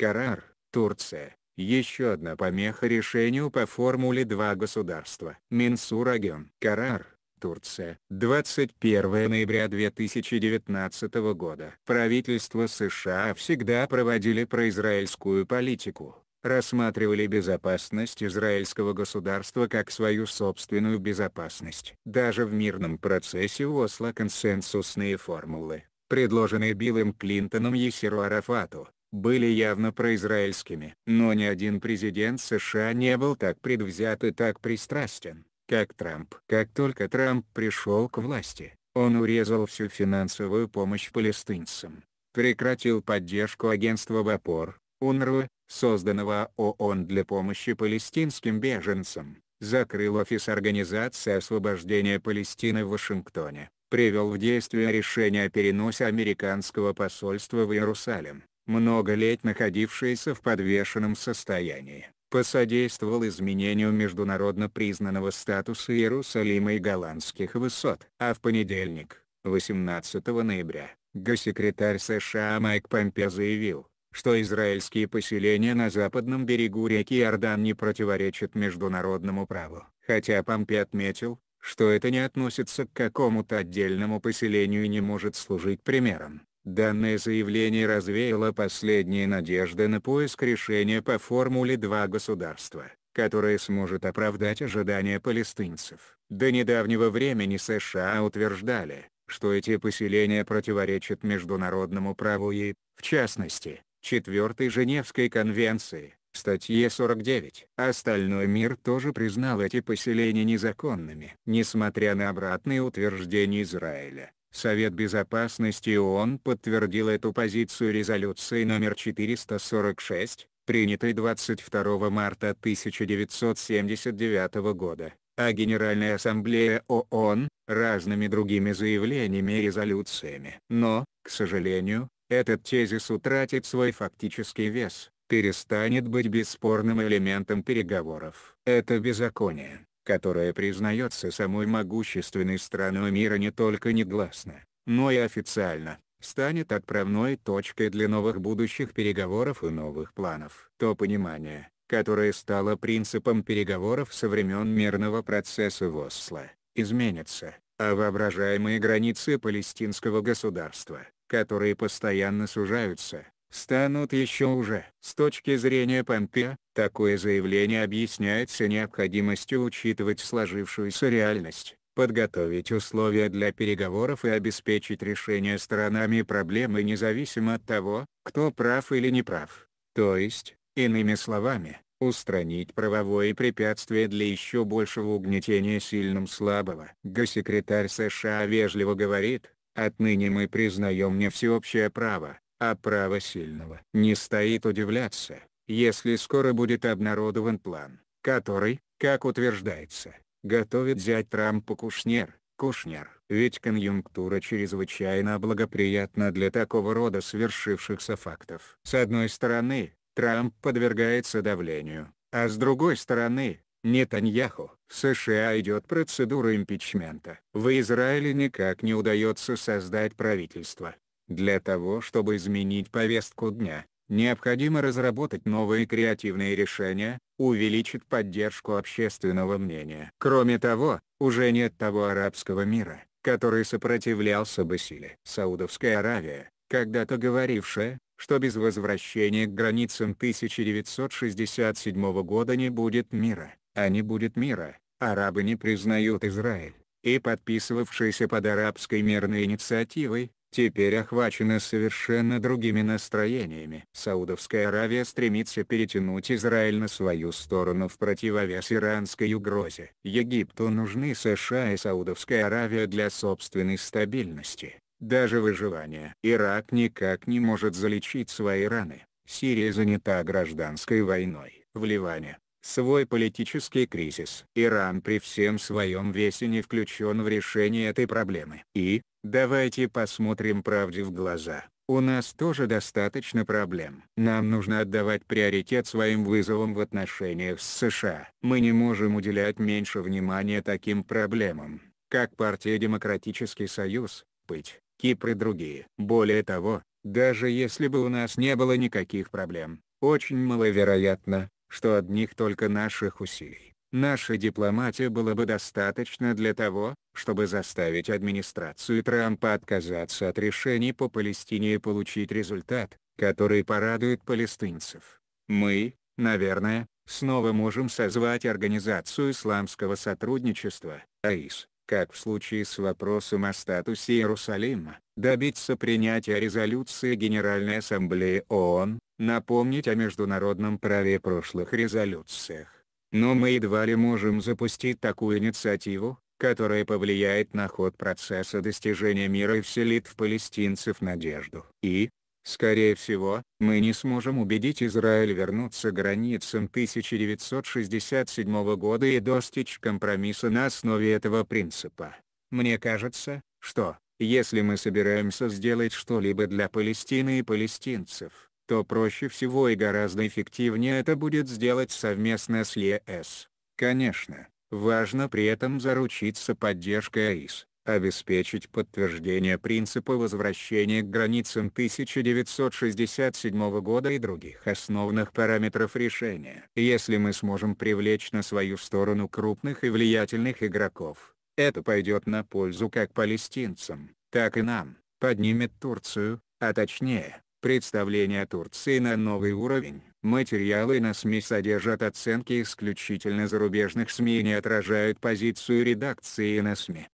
Карар, Турция. Еще одна помеха решению по формуле 2 государства. Минсураген. Карар, Турция. 21 ноября 2019 года. Правительство США всегда проводили произраильскую политику, рассматривали безопасность израильского государства как свою собственную безопасность. Даже в мирном процессе Осло консенсусные формулы, предложенные Биллом Клинтоном Есеру Арафату, были явно произраильскими. Но ни один президент США не был так предвзят и так пристрастен, как Трамп. Как только Трамп пришел к власти, он урезал всю финансовую помощь палестинцам, прекратил поддержку агентства ВАПОР, УНРВА, созданного ООН для помощи палестинским беженцам, закрыл офис Организации освобождения Палестины в Вашингтоне, привел в действие решение о переносе американского посольства в Иерусалим, много лет находившееся в подвешенном состоянии, посодействовал изменению международно признанного статуса Иерусалима и голландских высот. А в понедельник, 18 ноября, госсекретарь США Майк Помпео заявил, что израильские поселения на западном берегу реки Иордан не противоречат международному праву. Хотя Помпе отметил, что это не относится к какому-то отдельному поселению и не может служить примером. Данное заявление развеяло последние надежды на поиск решения по формуле «два государства», которое сможет оправдать ожидания палестинцев. До недавнего времени США утверждали, что эти поселения противоречат международному праву и, в частности, Четвертой Женевской конвенции, статье 49. Остальной мир тоже признал эти поселения незаконными. Несмотря на обратные утверждения Израиля, Совет Безопасности ООН подтвердил эту позицию резолюцией номер 446, принятой 22 марта 1979 года, а Генеральная Ассамблея ООН – разными другими заявлениями и резолюциями. Но, к сожалению, этот тезис утратит свой фактический вес, перестанет быть бесспорным элементом переговоров. Это беззаконие которая признается самой могущественной страной мира не только негласно, но и официально, станет отправной точкой для новых будущих переговоров и новых планов. То понимание, которое стало принципом переговоров со времен мирного процесса в Осло, изменится, а воображаемые границы палестинского государства, которые постоянно сужаются, станут еще уже. С точки зрения Помпея, такое заявление объясняется необходимостью учитывать сложившуюся реальность, подготовить условия для переговоров и обеспечить решение сторонами проблемы независимо от того, кто прав или не прав. То есть, иными словами, устранить правовое препятствие для еще большего угнетения сильным слабого. Госсекретарь США вежливо говорит, отныне мы признаем не всеобщее право, а право сильного. Не стоит удивляться, если скоро будет обнародован план, который, как утверждается, готовит взять Трампа Кушнер, Кушнер. Ведь конъюнктура чрезвычайно благоприятна для такого рода свершившихся фактов. С одной стороны, Трамп подвергается давлению, а с другой стороны, Нетаньяху. В США идет процедура импичмента. В Израиле никак не удается создать правительство. Для того чтобы изменить повестку дня, необходимо разработать новые креативные решения, увеличить поддержку общественного мнения. Кроме того, уже нет того арабского мира, который сопротивлялся бы силе. Саудовская Аравия, когда-то говорившая, что без возвращения к границам 1967 года не будет мира, а не будет мира, арабы не признают Израиль, и подписывавшийся под арабской мирной инициативой, теперь охвачены совершенно другими настроениями. Саудовская Аравия стремится перетянуть Израиль на свою сторону в противовес иранской угрозе. Египту нужны США и Саудовская Аравия для собственной стабильности, даже выживания. Ирак никак не может залечить свои раны. Сирия занята гражданской войной. В Ливане свой политический кризис. Иран при всем своем весе не включен в решение этой проблемы. И, Давайте посмотрим правде в глаза. У нас тоже достаточно проблем. Нам нужно отдавать приоритет своим вызовам в отношениях с США. Мы не можем уделять меньше внимания таким проблемам, как партия Демократический Союз, быть, Кипр и другие. Более того, даже если бы у нас не было никаких проблем, очень маловероятно, что одних только наших усилий наша дипломатия была бы достаточна для того, чтобы заставить администрацию Трампа отказаться от решений по Палестине и получить результат, который порадует палестинцев. Мы, наверное, снова можем созвать Организацию исламского сотрудничества, АИС, как в случае с вопросом о статусе Иерусалима, добиться принятия резолюции Генеральной Ассамблеи ООН, напомнить о международном праве прошлых резолюциях. Но мы едва ли можем запустить такую инициативу, которая повлияет на ход процесса достижения мира и вселит в палестинцев надежду. И, скорее всего, мы не сможем убедить Израиль вернуться к границам 1967 года и достичь компромисса на основе этого принципа. Мне кажется, что, если мы собираемся сделать что-либо для Палестины и палестинцев, то проще всего и гораздо эффективнее это будет сделать совместно с ЕС. Конечно, важно при этом заручиться поддержкой АИС, обеспечить подтверждение принципа возвращения к границам 1967 года и других основных параметров решения. Если мы сможем привлечь на свою сторону крупных и влиятельных игроков, это пойдет на пользу как палестинцам, так и нам, поднимет Турцию, а точнее, Представление Турции на новый уровень. Материалы на СМИ содержат оценки исключительно зарубежных СМИ и не отражают позицию редакции на СМИ.